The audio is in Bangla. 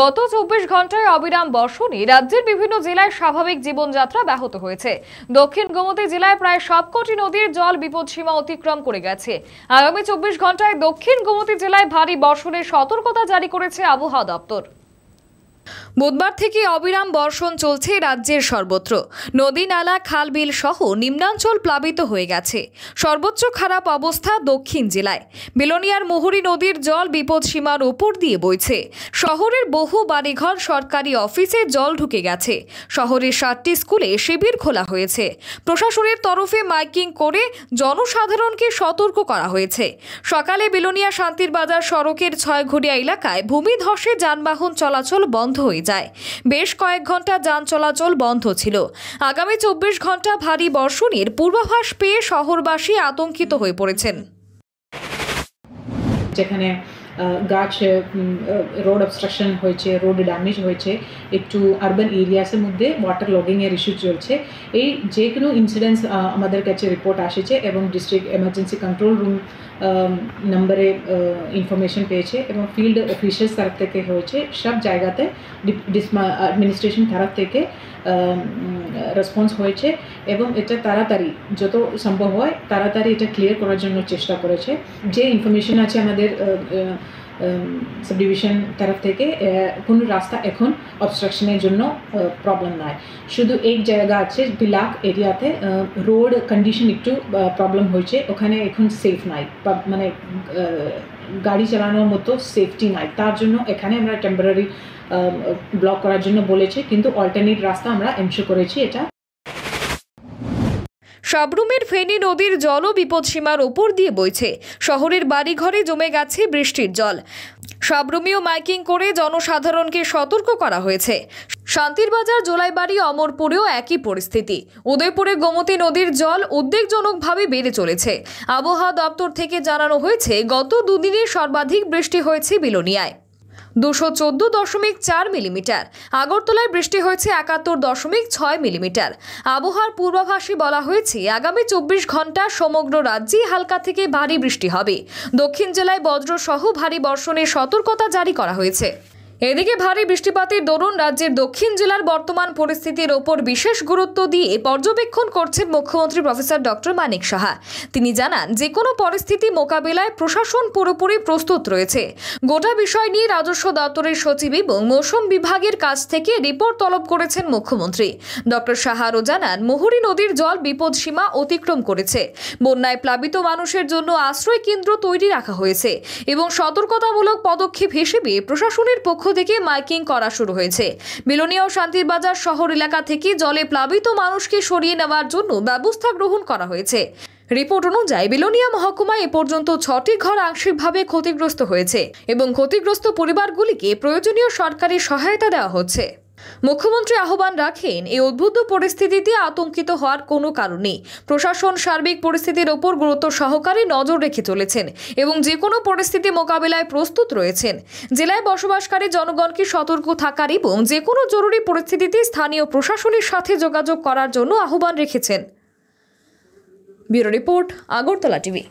গত চব্বিশ ঘন্টায় অবিরাম বর্ষণে রাজ্যের বিভিন্ন জেলায় স্বাভাবিক জীবনযাত্রা ব্যাহত হয়েছে দক্ষিণ গোমতী জেলায় প্রায় সবকটি নদীর জল বিপদসীমা অতিক্রম করে গেছে আগামী চব্বিশ ঘন্টায় দক্ষিণ গোমতি জেলায় ভারী বর্ষণের সতর্কতা জারি করেছে আবহাওয়া দপ্তর বুধবার থেকে অবিরাম বর্ষণ চলছে রাজ্যের সর্বত্র নদী নালা খাল বিল সহ নিম্নাঞ্চল প্লাবিত হয়ে গেছে সর্বোচ্চ খারাপ অবস্থা দক্ষিণ জেলায় বিলোনিয়ার মুহুরী নদীর জল বিপদ সীমার ওপর দিয়ে বইছে শহরের বহু বাড়িঘর সরকারি অফিসে জল ঢুকে গেছে শহরের সাতটি স্কুলে শিবির খোলা হয়েছে প্রশাসনের তরফে মাইকিং করে জনসাধারণকে সতর্ক করা হয়েছে সকালে বিলোনিয়া শান্তির বাজার সড়কের ছয় ঘড়িয়া এলাকায় ভূমিধসে যানবাহন চলাচল বন্ধ হয়েছে যায় বেশ কয়েক ঘন্টা যান চলাচল বন্ধ ছিল আগামী চব্বিশ ঘন্টা ভারী বর্ষণের পূর্বাভাস পেয়ে শহরবাসী আতঙ্কিত হয়ে পড়েছেন যেখানে গাছ রোড অবস্ট্রাকশন হয়েছে রোড ড্যামেজ হয়েছে একটু আরবান এরিয়াসের মধ্যে ওয়াটার লগিংয়ের ইস্যু চলছে এই যে কোনো ইনসিডেন্টস আমাদের কাছে রিপোর্ট আসেছে এবং ডিস্ট্রিক্ট এমার্জেন্সি কন্ট্রোল রুম নম্বরে ইনফরমেশন পেয়েছে এবং ফিল্ড অফিসার্স তরফ থেকে হয়েছে সব জায়গাতে অ্যাডমিনিস্ট্রেশন তরফ থেকে রেসপন্স হয়েছে এবং এটা তাড়াতাড়ি যত সম্ভব হয় তাড়াতাড়ি এটা ক্লিয়ার করার জন্য চেষ্টা করেছে যে ইনফরমেশন আছে আমাদের সাবডিভিশন তরফ থেকে কোনো রাস্তা এখন অবস্ট্রাকশনের জন্য প্রবলেম নাই শুধু এক জায়গা আছে বিলাক এরিয়াতে রোড কন্ডিশন একটু প্রবলেম হয়েছে ওখানে এখন সেফ নাই মানে গাড়ি চালানোর মতো সেফটি নাই তার জন্য এখানে আমরা টেম্পোরারি ব্লক করার জন্য বলেছি কিন্তু অল্টারনেট রাস্তা আমরা এনশো করেছি এটা সাবরুমের ফেনী নদীর জল বিপদসীমার ওপর দিয়ে বইছে শহরের বাড়িঘরে জমে গেছে বৃষ্টির জল সাবরুমীয় মাইকিং করে জনসাধারণকে সতর্ক করা হয়েছে শান্তির বাজার জোলাইবাড়ি অমরপুরেও একই পরিস্থিতি উদয়পুরে গোমতী নদীর জল উদ্বেগজনকভাবে বেড়ে চলেছে আবহাওয়া দপ্তর থেকে জানানো হয়েছে গত দুদিনে সর্বাধিক বৃষ্টি হয়েছে বিলোনিয়ায় দুশো চোদ্দো দশমিক চার মিলিমিটার আগরতলায় বৃষ্টি হয়েছে একাত্তর দশমিক ছয় মিলিমিটার আবহাওয়ার পূর্বাভাসে বলা হয়েছে আগামী চব্বিশ ঘন্টা সমগ্র রাজ্যে হালকা থেকে ভারী বৃষ্টি হবে দক্ষিণ জেলায় বজ্রসহ ভারী বর্ষণের সতর্কতা জারি করা হয়েছে এদিকে ভারী বৃষ্টিপাতের দরুন রাজ্যের দক্ষিণ জেলার বর্তমান পরিস্থিতির ওপর বিশেষ গুরুত্ব দিয়ে পর্যবেক্ষণ করছেন মুখ্যমন্ত্রী প্রফেসর ডক্টর মানিক সাহা তিনি জানান যে কোনো পরিস্থিতি মোকাবেলায় প্রশাসন পুরোপুরি প্রস্তুত রয়েছে গোটা বিষয় নিয়ে রাজস্ব দপ্তরের সচিব এবং মৌসুম বিভাগের কাছ থেকে রিপোর্ট তলব করেছেন মুখ্যমন্ত্রী ডক্টর সাহারও জানান মুহুরী নদীর জল বিপদ সীমা অতিক্রম করেছে বন্যায় প্লাবিত মানুষের জন্য আশ্রয় কেন্দ্র তৈরি রাখা হয়েছে এবং সতর্কতামূলক পদক্ষেপ হিসেবে প্রশাসনের পক্ষ থেকে মাইকিং করা শুরু হয়েছে মিলনীয় শান্তির বাজার শহর এলাকা থেকে জলে প্লাবিত মানুষকে সরিয়ে নেওয়ার জন্য ব্যবস্থা গ্রহণ করা হয়েছে রিপোর্ট অনুযায়ী বিলোনিয়া মহকুমায় এ পর্যন্ত ছটি ঘর আংশিকভাবে ক্ষতিগ্রস্ত হয়েছে এবং ক্ষতিগ্রস্ত পরিবারগুলিকে প্রয়োজনীয় সরকারি সহায়তা দেওয়া হচ্ছে মুখ্যমন্ত্রী আহ্বান রাখেন এই অদ্ভুত পরিস্থিতিতে আতঙ্কিত হওয়ার কোনো কারণ নেই প্রশাসন সার্বিক পরিস্থিতির ওপর গুরুত্ব সহকারে নজর রেখে চলেছেন এবং যে কোনো পরিস্থিতি মোকাবেলায় প্রস্তুত রয়েছেন জেলায় বসবাসকারী জনগণকে সতর্ক থাকার এবং যে কোনো জরুরি পরিস্থিতিতে স্থানীয় প্রশাসনের সাথে যোগাযোগ করার জন্য আহ্বান রেখেছেন ব্যুরো রিপোর্ট আগরতলা টিভি